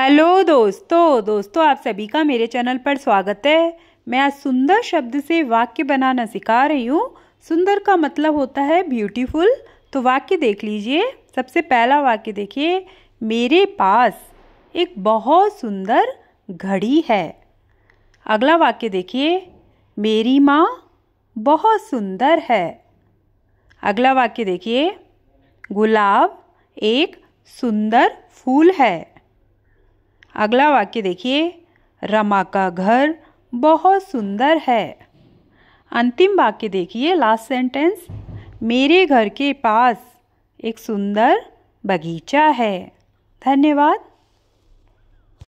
hello दोस्तों दोस्तों आप सभी का मेरे चैनल पर स्वागत है मैं आज सुंदर शब्द से वाक्य बनाना सिखा रही हूँ सुंदर का मतलब होता है ब्यूटीफुल तो वाक्य देख लीजिए सबसे पहला वाक्य देखिए मेरे पास एक बहुत सुंदर घड़ी है अगला वाक्य देखिए मेरी माँ बहुत सुंदर है अगला वाक्य देखिए गुलाब एक सुंदर फूल है अगला वाक्य देखिए रमा का घर बहुत सुंदर है अंतिम वाक्य देखिए लास्ट सेंटेंस मेरे घर के पास एक सुंदर बगीचा है धन्यवाद